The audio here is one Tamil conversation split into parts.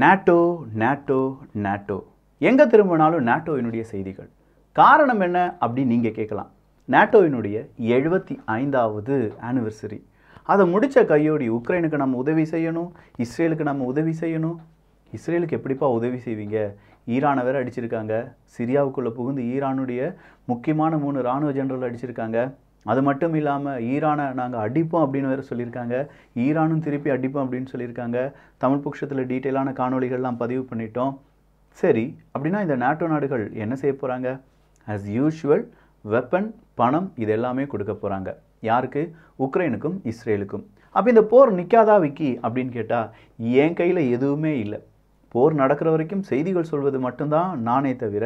நாட்டோ நாட்டோ நாட்டோ எங்கே திரும்பினாலும் நாட்டோவினுடைய செய்திகள் காரணம் என்ன அப்படின்னு நீங்கள் கேட்கலாம் நாட்டோவினுடைய எழுபத்தி ஐந்தாவது ஆனிவர்சரி அதை முடித்த கையோடி உக்ரைனுக்கு நம்ம உதவி செய்யணும் இஸ்ரேலுக்கு நம்ம உதவி செய்யணும் இஸ்ரேலுக்கு எப்படிப்பா உதவி செய்வீங்க ஈரானை வேற அடிச்சிருக்காங்க சிரியாவுக்குள்ளே புகுந்து ஈரானுடைய முக்கியமான மூணு இராணுவ ஜெனரல் அடிச்சிருக்காங்க அது மட்டும் இல்லாமல் ஈரானை நாங்கள் அடிப்போம் அப்படின்னு வேறு சொல்லியிருக்காங்க ஈரானும் திருப்பி அடிப்போம் அப்படின்னு சொல்லியிருக்காங்க தமிழ் பட்சத்தில் டீட்டெயிலான காணொலிகள்லாம் பதிவு பண்ணிட்டோம் சரி அப்படின்னா இந்த நாட்டோ நாடுகள் என்ன செய்ய போகிறாங்க ஆஸ் யூஷுவல் வெப்பன் பணம் இது எல்லாமே கொடுக்க போகிறாங்க யாருக்கு உக்ரைனுக்கும் இஸ்ரேலுக்கும் அப்போ இந்த போர் நிற்காதா விக்கி அப்படின்னு கேட்டால் என் கையில் எதுவுமே இல்லை போர் நடக்கிற வரைக்கும் செய்திகள் சொல்வது மட்டும்தான் நானே தவிர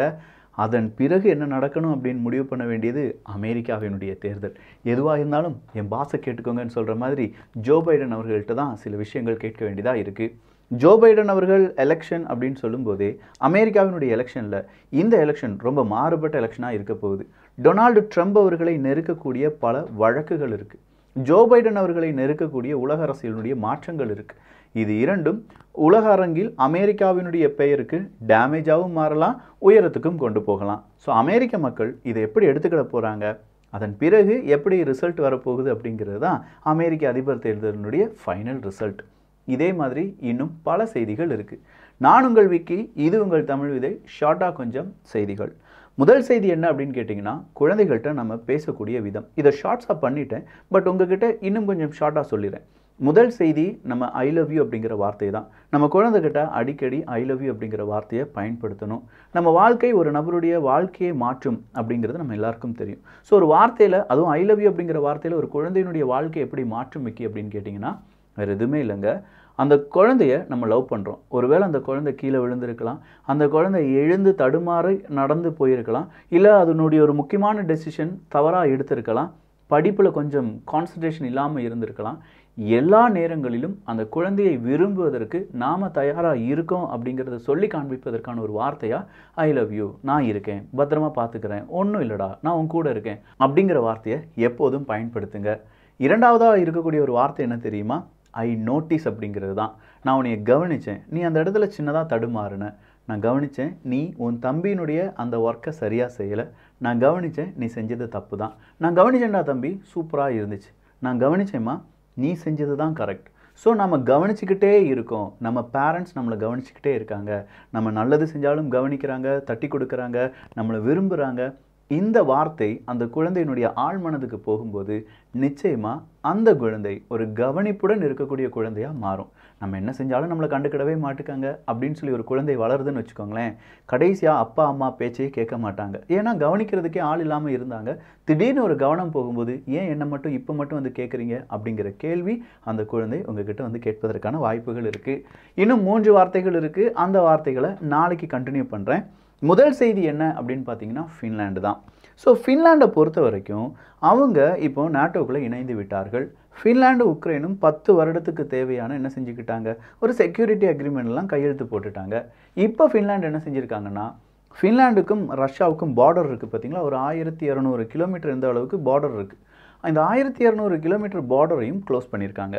அதன் பிறகு என்ன நடக்கணும் அப்படின்னு முடிவு பண்ண வேண்டியது அமெரிக்காவினுடைய தேர்தல் எதுவாக இருந்தாலும் என் பாசை கேட்டுக்கோங்கன்னு சொல்கிற மாதிரி ஜோ பைடன் அவர்கள்ட்ட தான் சில விஷயங்கள் கேட்க வேண்டியதாக இருக்குது ஜோ பைடன் அவர்கள் எலெக்ஷன் அப்படின்னு சொல்லும்போதே அமெரிக்காவினுடைய எலெக்ஷனில் இந்த எலெக்ஷன் ரொம்ப மாறுபட்ட எலெக்ஷனாக இருக்க போகுது டொனால்டு ட்ரம்ப் அவர்களை நெருக்கக்கூடிய பல வழக்குகள் இருக்குது ஜோ பைடன் அவர்களை நெருக்கக்கூடிய உலக அரசியலுடைய மாற்றங்கள் இருக்குது இது இரண்டும் உலக அரங்கில் அமெரிக்காவினுடைய பெயருக்கு டேமேஜாகவும் மாறலாம் உயரத்துக்கும் கொண்டு போகலாம் ஸோ அமெரிக்க மக்கள் இதை எப்படி எடுத்துக்கிட போகிறாங்க அதன் பிறகு எப்படி ரிசல்ட் வரப்போகுது அப்படிங்கிறது தான் அமெரிக்க அதிபர் தேர்தலினுடைய ஃபைனல் ரிசல்ட் இதே மாதிரி இன்னும் பல செய்திகள் இருக்குது நான் உங்கள் விக்கி இது உங்கள் தமிழ் விதை ஷார்ட்டாக கொஞ்சம் செய்திகள் முதல் செய்தி என்ன அப்படின்னு கேட்டிங்கன்னா குழந்தைகள்கிட்ட நம்ம பேசக்கூடிய விதம் இதை ஷார்ட்ஸாக பண்ணிட்டேன் பட் உங்ககிட்ட இன்னும் கொஞ்சம் ஷார்ட்டாக சொல்லிடுறேன் முதல் செய்தி நம்ம ஐ லவ் யூ அப்படிங்கிற வார்த்தை தான் நம்ம குழந்தைகிட்ட அடிக்கடி ஐ லவ் யூ அப்படிங்கிற வார்த்தையை பயன்படுத்தணும் நம்ம வாழ்க்கை ஒரு நபருடைய வாழ்க்கையை மாற்றும் அப்படிங்கிறது நம்ம எல்லாருக்கும் தெரியும் ஸோ ஒரு வார்த்தையில் அதுவும் ஐ லவ் யூ அப்படிங்கிற வார்த்தையில் ஒரு குழந்தையினுடைய வாழ்க்கை எப்படி மாற்றும் வைக்கி அப்படின்னு கேட்டிங்கன்னா வேறு எதுவுமே இல்லைங்க அந்த குழந்தைய நம்ம லவ் பண்ணுறோம் ஒருவேளை அந்த குழந்தை கீழே விழுந்திருக்கலாம் அந்த குழந்தை எழுந்து தடுமாறி நடந்து போயிருக்கலாம் இல்லை அதனுடைய ஒரு முக்கியமான டெசிஷன் தவறாக எடுத்திருக்கலாம் படிப்பில் கொஞ்சம் கான்சன்ட்ரேஷன் இல்லாமல் இருந்திருக்கலாம் எல்லா நேரங்களிலும் அந்த குழந்தையை விரும்புவதற்கு நாம் தயாராக இருக்கோம் அப்படிங்கிறத சொல்லி காண்பிப்பதற்கான ஒரு வார்த்தையாக ஐ லவ் யூ நான் இருக்கேன் பத்திரமா பார்த்துக்கிறேன் ஒன்றும் இல்லைடா நான் உன் கூட இருக்கேன் அப்படிங்கிற வார்த்தையை எப்போதும் பயன்படுத்துங்க இரண்டாவதாக இருக்கக்கூடிய ஒரு வார்த்தை என்ன தெரியுமா ஐ நோட்டீஸ் அப்படிங்கிறது தான் நான் உன்னை கவனித்தேன் நீ அந்த இடத்துல சின்னதாக தடுமாறுன நான் கவனித்தேன் நீ உன் தம்பியினுடைய அந்த ஒர்க்கை சரியாக செய்யலை நான் கவனித்தேன் நீ செஞ்சது தப்பு தான் நான் கவனிச்சேன்டா தம்பி சூப்பராக இருந்துச்சு நான் கவனித்தேம்மா நீ செஞ்சது தான் கரெக்ட் ஸோ நம்ம கவனிச்சிக்கிட்டே இருக்கோம் நம்ம பேரண்ட்ஸ் நம்மளை கவனிச்சிக்கிட்டே இருக்காங்க நம்ம நல்லது செஞ்சாலும் கவனிக்கிறாங்க தட்டி கொடுக்குறாங்க நம்மளை விரும்புகிறாங்க இந்த வார்த்தை அந்த குழந்தையினுடைய ஆழ்மனதுக்கு போகும்போது நிச்சயமாக அந்த குழந்தை ஒரு கவனிப்புடன் இருக்கக்கூடிய குழந்தையாக மாறும் நம்ம என்ன செஞ்சாலும் நம்மளை கண்டுக்கிடவே மாட்டுக்காங்க அப்படின்னு சொல்லி ஒரு குழந்தை வளருதுன்னு வச்சுக்கோங்களேன் கடைசியாக அப்பா அம்மா பேச்சையே கேட்க மாட்டாங்க ஏன்னா கவனிக்கிறதுக்கே ஆள் இல்லாமல் இருந்தாங்க திடீர்னு ஒரு கவனம் போகும்போது ஏன் என்னை மட்டும் இப்போ மட்டும் வந்து கேட்குறீங்க அப்படிங்கிற கேள்வி அந்த குழந்தை உங்ககிட்ட வந்து கேட்பதற்கான வாய்ப்புகள் இருக்குது இன்னும் மூன்று வார்த்தைகள் இருக்குது அந்த வார்த்தைகளை நாளைக்கு கண்டினியூ பண்ணுறேன் முதல் செய்தி என்ன அப்படின்னு பார்த்தீங்கன்னா ஃபின்லாண்டு தான் ஸோ ஃபின்லாண்டை பொறுத்த வரைக்கும் அவங்க இப்போ நாட்டோக்குள்ளே இணைந்து விட்டார்கள் ஃபின்லாண்டு உக்ரைனும் பத்து வருடத்துக்கு தேவையான என்ன செஞ்சுக்கிட்டாங்க ஒரு செக்யூரிட்டி அக்ரிமெண்ட்லாம் கையெழுத்து போட்டுட்டாங்க இப்போ ஃபின்லாண்டு என்ன செஞ்சுருக்காங்கன்னா ஃபின்லாண்டுக்கும் ரஷ்யாவுக்கும் பார்டர் இருக்குது பார்த்திங்களா ஒரு ஆயிரத்தி இரநூறு கிலோமீட்டர் இருந்த அளவுக்கு பார்டர் இருக்குது அந்த ஆயிரத்தி இரநூறு கிலோமீட்டர் பார்டரையும் க்ளோஸ் பண்ணியிருக்காங்க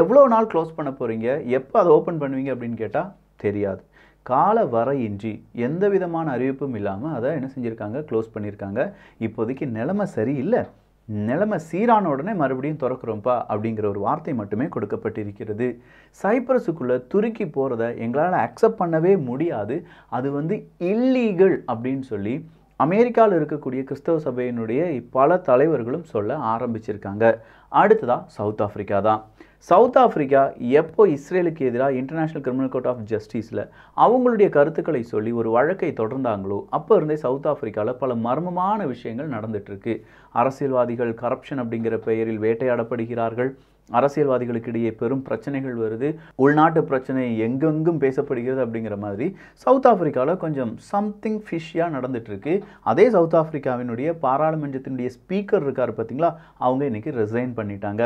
எவ்வளோ நாள் க்ளோஸ் பண்ண போகிறீங்க எப்போ அதை ஓப்பன் பண்ணுவீங்க அப்படின்னு கேட்டால் தெரியாது கால வரையின்றி எந்த விதமான அறிவிப்பும் இல்லாமல் அதை என்ன செஞ்சுருக்காங்க க்ளோஸ் பண்ணியிருக்காங்க இப்போதைக்கு நிலைமை சரியில்லை நிலைமை சீரான உடனே மறுபடியும் திறக்கிறோம்ப்பா அப்படிங்கிற ஒரு வார்த்தை மட்டுமே கொடுக்கப்பட்டிருக்கிறது சைப்ரஸுக்குள்ளே துருக்கி போகிறத எங்களால் அக்செப்ட் பண்ணவே முடியாது அது வந்து இல்லீகல் அப்படின்னு சொல்லி அமெரிக்காவில் இருக்கக்கூடிய கிறிஸ்தவ சபையினுடைய பல தலைவர்களும் சொல்ல ஆரம்பிச்சிருக்காங்க அடுத்ததாக சவுத் ஆஃப்ரிக்கா தான் சவுத் ஆஃப்ரிக்கா எப்போ இஸ்ரேலுக்கு எதிராக இன்டர்நேஷ்னல் கிரிமினல் கோர்ட் ஆஃப் ஜஸ்டிஸில் அவங்களுடைய கருத்துக்களை சொல்லி ஒரு வழக்கை தொடர்ந்தாங்களோ அப்போ இருந்தே சவுத் ஆஃப்ரிக்காவில் பல மர்மமான விஷயங்கள் நடந்துகிட்ருக்கு அரசியல்வாதிகள் கரப்ஷன் அப்படிங்கிற பெயரில் வேட்டையாடப்படுகிறார்கள் அரசியல்வாதிகளுக்கு இடையே பெரும் பிரச்சனைகள் வருது உள்நாட்டு பிரச்சனை எங்கெங்கும் பேசப்படுகிறது அப்படிங்கிற மாதிரி சவுத் ஆஃப்ரிக்காவில் கொஞ்சம் சம்திங் ஃபிஷ்ஷியாக நடந்துகிட்ருக்கு அதே சவுத் ஆஃப்ரிக்காவினுடைய பாராளுமன்றத்தினுடைய ஸ்பீக்கர் இருக்கார் பார்த்தீங்களா அவங்க இன்றைக்கி ரிசைன் பண்ணிட்டாங்க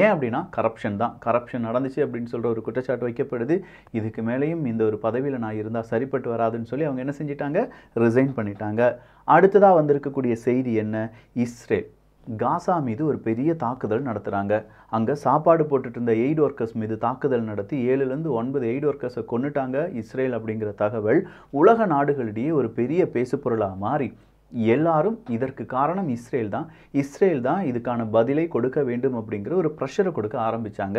ஏன் அப்படின்னா கரப்ஷன் தான் கரப்ஷன் நடந்துச்சு அப்படின்னு சொல்கிற ஒரு குற்றச்சாட்டு வைக்கப்படுது இதுக்கு மேலேயும் இந்த ஒரு பதவியில் நான் இருந்தால் சரிப்பட்டு வராதுன்னு சொல்லி அவங்க என்ன செஞ்சிட்டாங்க ரிசைன் பண்ணிட்டாங்க அடுத்ததாக வந்திருக்கக்கூடிய செய்தி என்ன இஸ்ரேல் காசா மீது ஒரு பெரிய தாக்குதல் நடத்துகிறாங்க அங்கே சாப்பாடு போட்டுட்டு இருந்த எய்ட் ஒர்க்கர்ஸ் மீது தாக்குதல் நடத்தி ஏழுலேருந்து ஒன்பது எய்ட் ஒர்க்கர்ஸை கொண்டுட்டாங்க இஸ்ரேல் அப்படிங்கிற தகவல் உலக நாடுகளிடையே ஒரு பெரிய பேசுபொருளாக மாறி எல்லாரும் இதற்கு காரணம் இஸ்ரேல் தான் இஸ்ரேல் தான் இதுக்கான பதிலை கொடுக்க வேண்டும் அப்படிங்கிற ஒரு ப்ரெஷரை கொடுக்க ஆரம்பித்தாங்க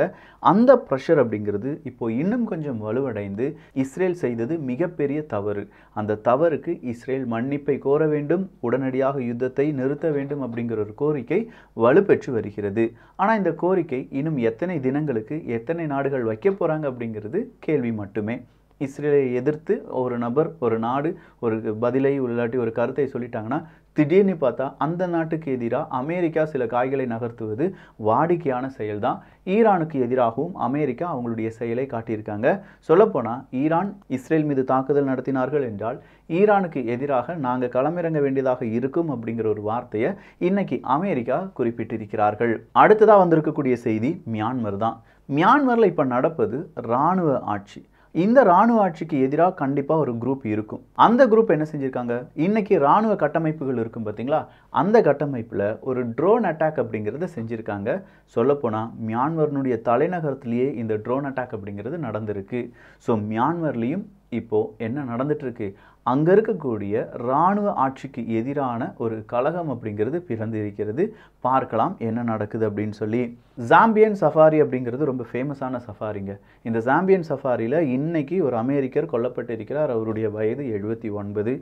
அந்த ப்ரெஷர் அப்படிங்கிறது இப்போ இன்னும் கொஞ்சம் வலுவடைந்து இஸ்ரேல் செய்தது மிகப்பெரிய தவறு அந்த தவறுக்கு இஸ்ரேல் மன்னிப்பை கோர வேண்டும் உடனடியாக யுத்தத்தை நிறுத்த வேண்டும் அப்படிங்கிற ஒரு கோரிக்கை வலுப்பெற்று வருகிறது ஆனால் இந்த கோரிக்கை இன்னும் எத்தனை தினங்களுக்கு எத்தனை நாடுகள் வைக்க போகிறாங்க அப்படிங்கிறது கேள்வி மட்டுமே இஸ்ரேலை எதிர்த்து ஒரு நபர் ஒரு நாடு ஒரு பதிலை உள்ளாட்டி ஒரு கருத்தை சொல்லிட்டாங்கன்னா திடீர்னு பார்த்தா அந்த நாட்டுக்கு எதிராக அமெரிக்கா சில காய்களை நகர்த்துவது வாடிக்கையான செயல் தான் ஈரானுக்கு எதிராகவும் அமெரிக்கா அவங்களுடைய செயலை காட்டியிருக்காங்க சொல்லப்போனால் ஈரான் இஸ்ரேல் மீது தாக்குதல் நடத்தினார்கள் என்றால் ஈரானுக்கு எதிராக நாங்கள் களமிறங்க வேண்டியதாக இருக்கும் அப்படிங்கிற ஒரு வார்த்தையை இன்னைக்கு அமெரிக்கா குறிப்பிட்டிருக்கிறார்கள் அடுத்ததாக வந்திருக்கக்கூடிய செய்தி மியான்மர் தான் மியான்மரில் இப்போ நடப்பது இராணுவ ஆட்சி இந்த ராணுவ ஆட்சிக்கு எதிராக கண்டிப்பாக ஒரு குரூப் இருக்கும் அந்த குரூப் என்ன செஞ்சுருக்காங்க இன்றைக்கி ராணுவ கட்டமைப்புகள் இருக்கும் பார்த்தீங்களா அந்த கட்டமைப்பில் ஒரு ட்ரோன் அட்டாக் அப்படிங்கிறத செஞ்சுருக்காங்க சொல்லப்போனால் மியான்மர்னுடைய தலைநகரத்திலேயே இந்த ட்ரோன் அட்டாக் அப்படிங்கிறது நடந்திருக்கு ஸோ மியான்மர்லேயும் இப்போது என்ன நடந்துகிட்ருக்கு அங்கே இருக்கக்கூடிய இராணுவ ஆட்சிக்கு எதிரான ஒரு கழகம் அப்படிங்கிறது பிறந்திருக்கிறது பார்க்கலாம் என்ன நடக்குது அப்படின்னு சொல்லி ஜாம்பியன் சஃபாரி அப்படிங்கிறது ரொம்ப ஃபேமஸான சஃபாரிங்க இந்த ஜாம்பியன் சஃபாரியில் இன்றைக்கி ஒரு அமெரிக்கர் கொல்லப்பட்டிருக்கிறார் அவருடைய வயது எழுபத்தி ஒன்பது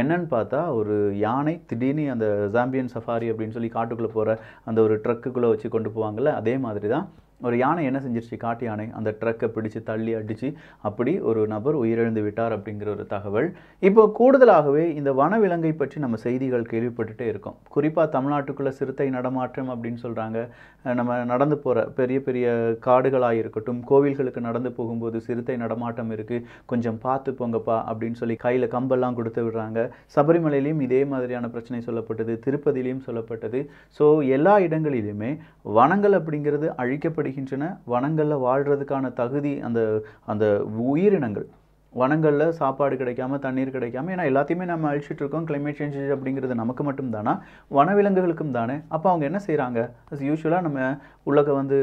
என்னன்னு பார்த்தா ஒரு யானை திடீர்னு அந்த ஜாம்பியன் சஃபாரி அப்படின்னு சொல்லி காட்டுக்குள்ளே போகிற அந்த ஒரு ட்ரக்குக்குள்ளே வச்சு கொண்டு போவாங்கள்ல அதே மாதிரி தான் ஒரு யானை என்ன செஞ்சிருச்சு காட்டு யானை அந்த ட்ரக்கை பிடிச்சு தள்ளி அடித்து அப்படி ஒரு நபர் உயிரிழந்து விட்டார் அப்படிங்கிற ஒரு தகவல் இப்போ கூடுதலாகவே இந்த வனவிலங்கை பற்றி நம்ம செய்திகள் கேள்விப்பட்டுட்டே இருக்கோம் குறிப்பாக தமிழ்நாட்டுக்குள்ளே சிறுத்தை நடமாற்றம் அப்படின்னு சொல்கிறாங்க நம்ம நடந்து போகிற பெரிய பெரிய காடுகளாக இருக்கட்டும் கோவில்களுக்கு நடந்து போகும்போது சிறுத்தை நடமாட்டம் இருக்குது கொஞ்சம் பார்த்து போங்கப்பா அப்படின்னு சொல்லி கையில் கம்பெல்லாம் கொடுத்து விடுறாங்க சபரிமலையிலையும் இதே மாதிரியான பிரச்சனை சொல்லப்பட்டது திருப்பதியிலையும் சொல்லப்பட்டது ஸோ எல்லா இடங்களிலுமே வனங்கள் அப்படிங்கிறது அழிக்கப்பட்டு வருகின்றன வனங்களில் வாழ்கிறதுக்கான தகுதி அந்த அந்த உயிரினங்கள் வனங்களில் சாப்பாடு கிடைக்காம தண்ணீர் கிடைக்காம ஏன்னா எல்லாத்தையுமே நம்ம அழிச்சிட்டு இருக்கோம் கிளைமேட் சேஞ்ச் அப்படிங்கிறது நமக்கு மட்டும் தானா வனவிலங்குகளுக்கும் தானே அப்போ அவங்க என்ன செய்கிறாங்க அஸ் யூஸ்வலாக நம்ம உலக வந்து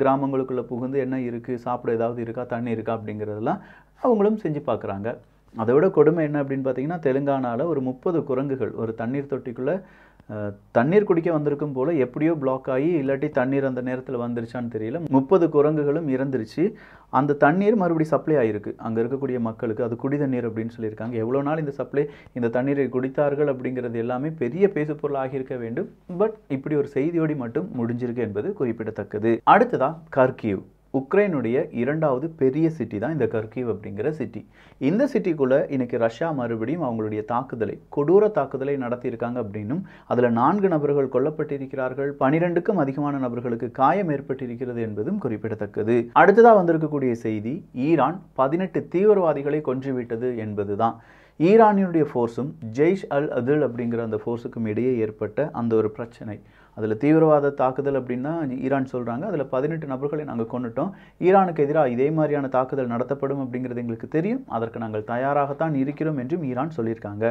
கிராமங்களுக்குள்ளே புகுந்து என்ன இருக்குது சாப்பிட ஏதாவது இருக்கா தண்ணி இருக்கா அப்படிங்கிறதெல்லாம் அவங்களும் செஞ்சு பார்க்குறாங்க அதோட கொடுமை என்ன அப்படின்னு பார்த்தீங்கன்னா தெலுங்கானாவில் ஒரு முப்பது குரங்குகள் ஒரு தண்ணீர் தொட்டிக்குள்ளே தண்ணீர் குடிக்க வந்திருக்கும் போல் எப்படியோ பிளாக் ஆகி இல்லாட்டி தண்ணீர் அந்த நேரத்தில் வந்துருச்சான்னு தெரியல முப்பது குரங்குகளும் இறந்துருச்சு அந்த தண்ணீர் மறுபடியும் சப்ளை ஆகிருக்கு அங்கே இருக்கக்கூடிய மக்களுக்கு அது குடி தண்ணீர் அப்படின்னு சொல்லியிருக்காங்க எவ்வளோ நாள் இந்த சப்ளை இந்த தண்ணீரை குடித்தார்கள் அப்படிங்கிறது எல்லாமே பெரிய பேசுபொருள் ஆகியிருக்க வேண்டும் பட் இப்படி ஒரு செய்தியோடு மட்டும் முடிஞ்சிருக்கு என்பது குறிப்பிடத்தக்கது அடுத்ததாக கர்கியூ உக்ரைனுடைய இரண்டாவது பெரிய சிட்டி தான் இந்த கர்கீவ் அப்படிங்கிற சிட்டி இந்த சிட்டிக்குள்ளே இன்றைக்கி ரஷ்யா மறுபடியும் அவங்களுடைய தாக்குதலை கொடூர தாக்குதலை நடத்தியிருக்காங்க அப்படின்னும் அதில் நான்கு நபர்கள் கொல்லப்பட்டிருக்கிறார்கள் பனிரெண்டுக்கும் அதிகமான நபர்களுக்கு காயம் ஏற்பட்டிருக்கிறது என்பதும் குறிப்பிடத்தக்கது அடுத்ததாக வந்திருக்கக்கூடிய செய்தி ஈரான் பதினெட்டு தீவிரவாதிகளை கொன்றுவிட்டது என்பதுதான் ஈரானினுடைய ஃபோர்ஸும் ஜெய்ஷ் அல் அதுல் அப்படிங்கிற அந்த ஃபோர்ஸுக்கும் இடையே ஏற்பட்ட அந்த ஒரு பிரச்சனை அதில் தீவிரவாத தாக்குதல் அப்படின்னா ஈரான் சொல்கிறாங்க அதில் பதினெட்டு நபர்களை நாங்கள் கொண்டுட்டோம் ஈரானுக்கு எதிராக இதே மாதிரியான தாக்குதல் நடத்தப்படும் அப்படிங்கிறது எங்களுக்கு தெரியும் அதற்கு நாங்கள் தயாராகத்தான் இருக்கிறோம் என்றும் ஈரான் சொல்லியிருக்காங்க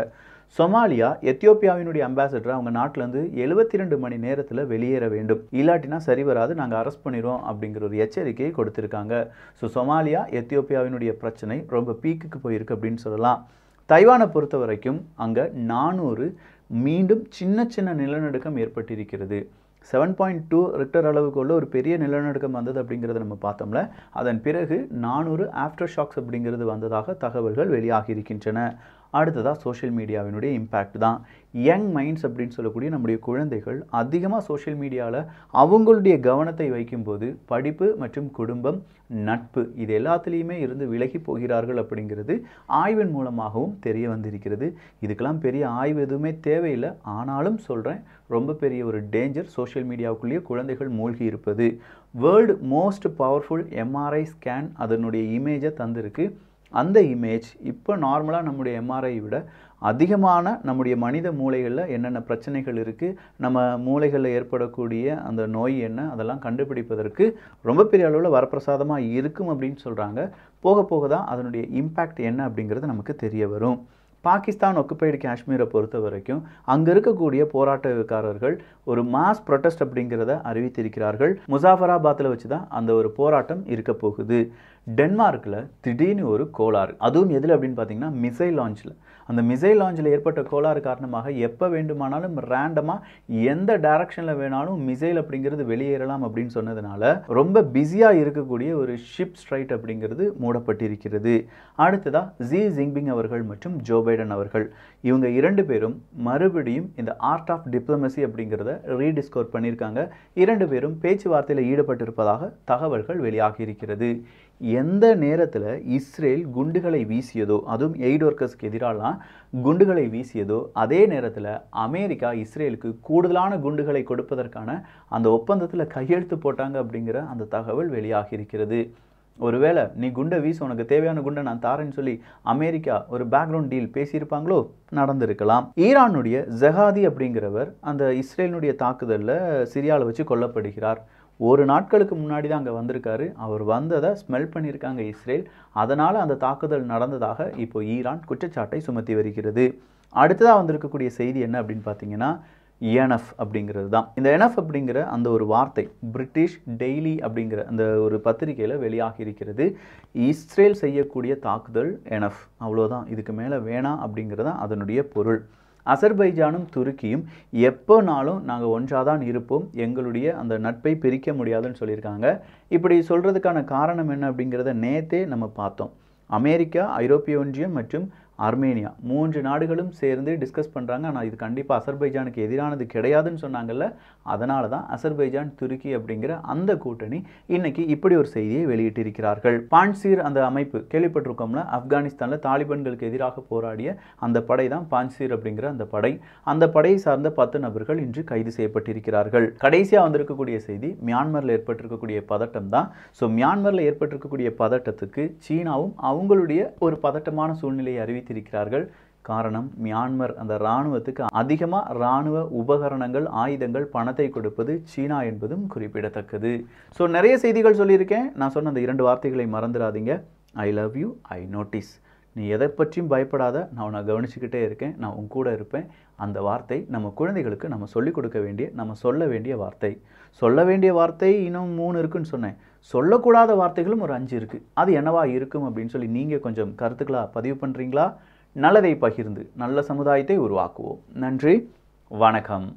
சொமாலியா எத்தியோப்பியாவினுடைய அம்பாசடர் அவங்க நாட்டிலேருந்து எழுபத்தி ரெண்டு மணி நேரத்தில் வெளியேற வேண்டும் இல்லாட்டினா சரி வராது நாங்கள் அரெஸ்ட் பண்ணிடுவோம் அப்படிங்கிற ஒரு எச்சரிக்கையை கொடுத்துருக்காங்க ஸோ சொமாலியா எத்தியோப்பியாவினுடைய பிரச்சனை ரொம்ப பீக்குக்கு போயிருக்கு அப்படின்னு சொல்லலாம் தைவானை பொறுத்த வரைக்கும் அங்கே நானூறு மீண்டும் சின்ன சின்ன நிலநடுக்கம் ஏற்பட்டிருக்கிறது செவன் பாயிண்ட் டூ ரிக்டர் அளவுக்குள்ள ஒரு பெரிய நிலநடுக்கம் வந்தது அப்படிங்கிறத நம்ம பார்த்தோம்ல அதன் பிறகு நானூறு ஆஃப்டர் ஷாக்ஸ் அப்படிங்கிறது வந்ததாக தகவல்கள் வெளியாகி இருக்கின்றன அடுத்ததாக சோஷியல் மீடியாவினுடைய இம்பேக்ட் தான் யங் மைண்ட்ஸ் அப்படின்னு சொல்லக்கூடிய நம்முடைய குழந்தைகள் அதிகமாக சோஷியல் மீடியாவில் அவங்களுடைய கவனத்தை வைக்கும்போது படிப்பு மற்றும் குடும்பம் நட்பு இது எல்லாத்துலேயுமே இருந்து விலகி போகிறார்கள் அப்படிங்கிறது ஆய்வின் மூலமாகவும் தெரிய வந்திருக்கிறது இதுக்கெல்லாம் பெரிய ஆய்வு எதுவுமே தேவையில்லை ஆனாலும் சொல்கிறேன் ரொம்ப பெரிய ஒரு டேஞ்சர் சோஷியல் மீடியாவுக்குள்ளேயே குழந்தைகள் மூழ்கி இருப்பது world most powerful MRI scan அதனுடைய இமேஜை தந்திருக்கு அந்த இமேஜ் இப்போ நார்மலாக நம்முடைய எம்ஆர்ஐ விட அதிகமான நம்முடைய மனித மூளைகளில் என்னென்ன பிரச்சனைகள் இருக்குது நம்ம மூளைகளில் ஏற்படக்கூடிய அந்த நோய் என்ன அதெல்லாம் கண்டுபிடிப்பதற்கு ரொம்ப பெரிய அளவில் வரப்பிரசாதமாக இருக்கும் அப்படின்னு சொல்கிறாங்க போக போக தான் அதனுடைய இம்பேக்ட் என்ன அப்படிங்கிறது நமக்கு தெரிய வரும் பாகிஸ்தான் ஒக்குப்பைடு காஷ்மீரை பொறுத்த வரைக்கும் அங்கே இருக்கக்கூடிய போராட்டக்காரர்கள் ஒரு மாஸ் ப்ரொட்டஸ்ட் அப்படிங்கிறத அறிவித்திருக்கிறார்கள் முசாஃபராபாத்தில் வச்சு தான் அந்த ஒரு போராட்டம் இருக்க போகுது டென்மார்க்கில் திடீர்னு ஒரு கோளாறு அதுவும் எதில் அப்படின்னு பார்த்தீங்கன்னா மிசைல் லான்ச்சில் அந்த மிசைல் லாஞ்சில் ஏற்பட்ட கோளாறு காரணமாக எப்போ வேண்டுமானாலும் ரேண்டமாக எந்த டைரக்ஷனில் வேணாலும் மிசைல் அப்படிங்கிறது வெளியேறலாம் அப்படின்னு சொன்னதுனால ரொம்ப பிஸியாக இருக்கக்கூடிய ஒரு ஷிப் ஸ்ட்ரைட் அப்படிங்கிறது மூடப்பட்டிருக்கிறது அடுத்ததாக ஜி ஜிங்பிங் அவர்கள் மற்றும் ஜோ பைடன் அவர்கள் இவங்க இரண்டு பேரும் மறுபடியும் இந்த ஆர்ட் ஆஃப் டிப்ளமசி அப்படிங்கிறத ரீடிஸ்கோர் பண்ணியிருக்காங்க இரண்டு பேரும் பேச்சுவார்த்தையில் ஈடுபட்டிருப்பதாக தகவல்கள் வெளியாகி இருக்கிறது எந்த நேரத்தில் இஸ்ரேல் குண்டுகளை வீசியதோ அதுவும் எய்ட் ஒர்க்கர்ஸ்க்கு எதிராலாம் குண்டுகளை வீசியதோ அதே நேரத்தில் அமெரிக்கா இஸ்ரேலுக்கு கூடுதலான குண்டுகளை கொடுப்பதற்கான அந்த ஒப்பந்தத்தில் கையெழுத்து போட்டாங்க அப்படிங்கிற அந்த தகவல் வெளியாகியிருக்கிறது ஒருவேளை நீ குண்டை வீச உனக்கு தேவையான குண்டை நான் தாரேன்னு சொல்லி அமெரிக்கா ஒரு பேக்ரவுண்ட் டீல் பேசியிருப்பாங்களோ நடந்திருக்கலாம் ஈரானுடைய ஜஹாதி அப்படிங்கிறவர் அந்த இஸ்ரேலினுடைய தாக்குதலில் சிரியாவில் வச்சு கொல்லப்படுகிறார் ஒரு நாட்களுக்கு முன்னாடி தான் அங்கே வந்திருக்காரு அவர் வந்ததை ஸ்மெல் பண்ணியிருக்காங்க இஸ்ரேல் அதனால் அந்த தாக்குதல் நடந்ததாக இப்போ ஈரான் குற்றச்சாட்டை சுமத்தி வருகிறது அடுத்ததாக வந்திருக்கக்கூடிய செய்தி என்ன அப்படின்னு பார்த்தீங்கன்னா என்எஃப் e அப்படிங்கிறது தான் இந்த என்எஃப் e அப்படிங்கிற அந்த ஒரு வார்த்தை பிரிட்டிஷ் டெய்லி அப்படிங்கிற அந்த ஒரு பத்திரிகையில் வெளியாகி இருக்கிறது இஸ்ரேல் செய்யக்கூடிய தாக்குதல் என்எஃப் e அவ்வளோதான் இதுக்கு மேலே வேணாம் அப்படிங்கிறது தான் அதனுடைய பொருள் அசர்பைஜானும் துருக்கியும் எப்போனாலும் நாங்கள் ஒன்றாதான் தான் இருப்போம் எங்களுடைய அந்த நட்பை பிரிக்க முடியாதுன்னு சொல்லியிருக்காங்க இப்படி சொல்கிறதுக்கான காரணம் என்ன அப்படிங்கிறத நேத்தே நம்ம பார்த்தோம் அமெரிக்கா ஐரோப்பிய ஒன்றியம் மற்றும் ஆர்மேனியா மூன்று நாடுகளும் சேர்ந்து டிஸ்கஸ் பண்ணுறாங்க ஆனால் இது கண்டிப்பாக அசர்பைஜானுக்கு எதிரானது கிடையாதுன்னு சொன்னாங்கல்ல அதனால தான் அசர்பைஜான் துருக்கி அப்படிங்கிற அந்த கூட்டணி இன்னைக்கு இப்படி ஒரு செய்தியை வெளியிட்டிருக்கிறார்கள் பான்சீர் அந்த அமைப்பு கேள்விப்பட்டிருக்கோம்ல ஆப்கானிஸ்தானில் தாலிபான்களுக்கு எதிராக போராடிய அந்த படை தான் பான்சீர் அப்படிங்கிற அந்த படை அந்த படையை சார்ந்த பத்து நபர்கள் இன்று கைது செய்யப்பட்டிருக்கிறார்கள் கடைசியாக வந்திருக்கக்கூடிய செய்தி மியான்மரில் ஏற்பட்டிருக்கக்கூடிய பதட்டம் தான் ஸோ மியான்மரில் ஏற்பட்டிருக்கக்கூடிய பதட்டத்துக்கு சீனாவும் அவங்களுடைய ஒரு பதட்டமான சூழ்நிலையை அறிவி வைத்திருக்கிறார்கள் காரணம் மியான்மர் அந்த இராணுவத்துக்கு அதிகமாக இராணுவ உபகரணங்கள் ஆயுதங்கள் பணத்தை கொடுப்பது சீனா என்பதும் குறிப்பிடத்தக்கது ஸோ நிறைய செய்திகள் சொல்லியிருக்கேன் நான் சொன்ன அந்த இரண்டு வார்த்தைகளை மறந்துடாதீங்க I love you I notice நீ எதை பற்றியும் பயப்படாத நான் உன்னை கவனிச்சுக்கிட்டே இருக்கேன் நான் உன் கூட இருப்பேன் அந்த வார்த்தை நம்ம குழந்தைகளுக்கு நம்ம சொல்லிக் கொடுக்க வேண்டிய நம்ம சொல்ல வேண்டிய வார்த்தை சொல்ல வேண்டிய வார்த்தை இன்னும் மூணு இருக்குன்னு சொன்னேன் சொல்லக்கூடாத வார்த்தைகளும் ஒரு அஞ்சு இருக்குது அது என்னவா இருக்கும் அப்படின்னு சொல்லி நீங்கள் கொஞ்சம் கருத்துக்களாக பதிவு பண்ணுறீங்களா நல்லதை பகிர்ந்து நல்ல சமுதாயத்தை உருவாக்குவோம் நன்றி வணக்கம்